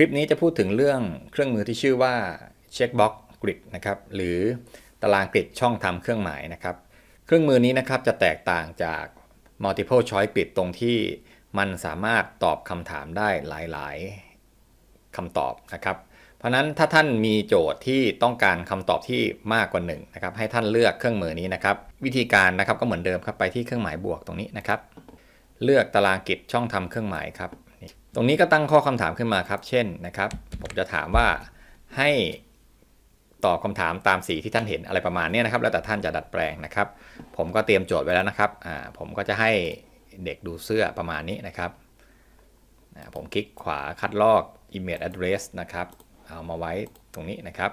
คลิปนี้จะพูดถึงเรื่องเครื่องมือที่ชื่อว่าเช็คบ็อกกริดนะครับหรือตารางกริดช่องทำเครื่องหมายนะครับ เครื่องมือนี้นะครับจะแตกต่างจาก multiple choice กริด ตรงที่มันสามารถตอบคำถามได้หลายๆคำตอบนะครับเพราะนั้นถ้าท่านมีโจทย์ที่ต้องการคำตอบที่มากกว่าหนึ่งนะครับ ให้ท่านเลือกเครื่องมือนี้นะครับวิธีการนะครับก็เหมือนเดิมครับไปที่เครื่องหมายบวกตรงนี้นะครับ เลือกตารางกริดช่องทำเครื่องหมายครับตรงนี้ก็ตั้งข้อคำถามขึ้นมาครับ เช่นนะครับ ผมจะถามว่าให้ตอบคำถามตามสีที่ท่านเห็นอะไรประมาณนี้นะครับ แล้วแต่ท่านจะดัดแปลงนะครับ ผมก็เตรียมโจทย์ไว้แล้วนะครับผมก็จะให้เด็กดูเสื้อประมาณนี้นะครับผมคลิกขวาคัดลอก image address นะครับเอามาไว้ตรงนี้นะครับ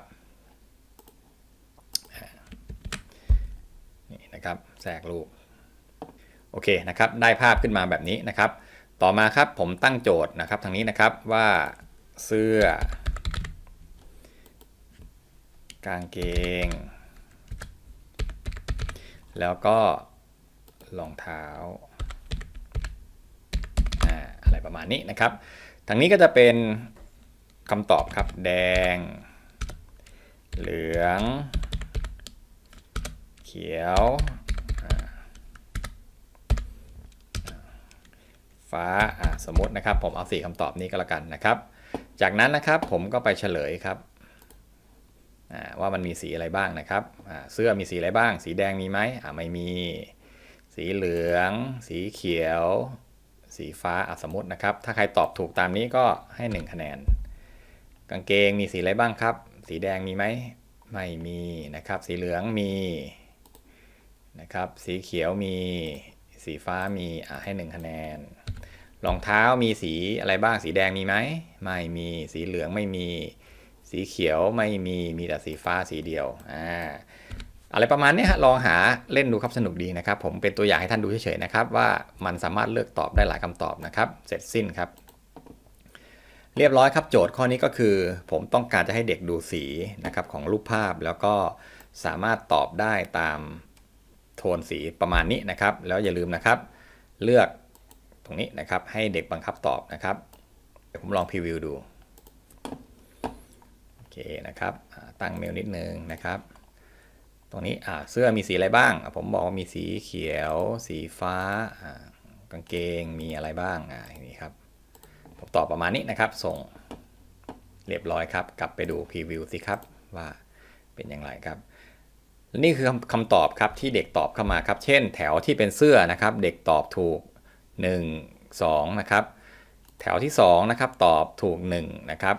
นี่นะครับ แทรกรูปโอเคนะครับ ได้ภาพขึ้นมาแบบนี้นะครับต่อมาครับผมตั้งโจทย์นะครับทางนี้นะครับว่าเสื้อกางเกง แล้วก็รองเท้า อะไรประมาณนี้นะครับทางนี้ก็จะเป็นคำตอบครับแดง เหลือง เขียว้าสมมตินะครับผมเอา4คำตอบนี้ก็แล้วกันนะครับ จากนั้นนะครับผมก็ไปเฉลยครับว่ามันมีสีอะไรบ้างนะครับเสื้อมีสีอะไรบ้าง สีแดงมีไหมไม่มี สีเหลือง สีเขียว สีฟ้าสมมตินะครับ ถ้าใครตอบถูกตามนี้ก็ให้ 1 คะแนนกางเกงมีสีอะไรบ้างครับ สีแดงมีไหมไม่มีนะครับ สีเหลืองมีนะครับสีเขียวมี สีฟ้ามีให้ 1 คะแนนรองเท้ามีสีอะไรบ้างสีแดงมีไหมไม่มีสีเหลืองไม่มีสีเขียวไม่มีมีแต่สีฟ้าสีเดียวอ่าอะไรประมาณนี้ฮะลองหาเล่นดูครับสนุกดีนะครับ ผมเป็นตัวอย่างให้ท่านดูเฉยๆนะครับ ว่ามันสามารถเลือกตอบได้หลายคำตอบนะครับ เสร็จสิ้นครับ เรียบร้อยครับโจทย์ข้อนี้ก็คือ ผมต้องการจะให้เด็กดูสีนะครับของรูปภาพแล้วก็สามารถตอบได้ตามโทนสีประมาณนี้นะครับ แล้วอย่าลืมนะครับเลือกตรงนี้นะครับให้เด็กบังคับตอบนะครับเดี๋ยวผมลองพรีวิวดูโอเคนะครับตั้งเมลนิดนึงนะครับ ตรงนี้เสื้อมีสีอะไรบ้าง ผมบอกว่ามีสีเขียว สีฟ้ากางเกงมีอะไรบ้างอ่านี่ครับผมตอบประมาณนี้นะครับส่งเรียบร้อยครับ กลับไปดูพรีวิวสิครับว่าเป็นอย่างไรครับนี่คือคำตอบครับที่เด็กตอบเข้ามาครับเช่น แถวที่เป็นเสื้อนะครับ เด็กตอบถูก1 2นะครับ แถวที่2นะครับ ตอบถูก1นะครับ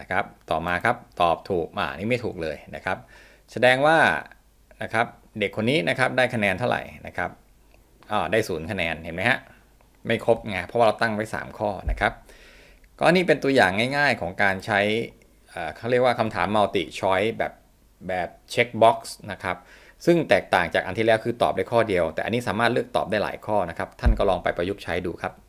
นะครับ ต่อมาครับ ตอบถูก อ่านี่ไม่ถูกเลยนะครับ แสดงว่านะครับเด็กคนนี้นะครับ ได้คะแนนเท่าไหร่นะครับอ่าได้ศูนย์คะแนน เห็นไหมฮะไม่ครบไงเพราะว่าเราตั้งไว้ 3 ข้อนะครับ ก็นี่เป็นตัวอย่างง่ายๆของการใช้เขาเรียกว่าคำถามมัลติชอยแบบแบบเช็คบ็อกซ์นะครับซึ่งแตกต่างจากอันที่แล้วคือตอบได้ข้อเดียว แต่อันนี้สามารถเลือกตอบได้หลายข้อนะครับ ท่านก็ลองไปประยุกต์ใช้ดูครับ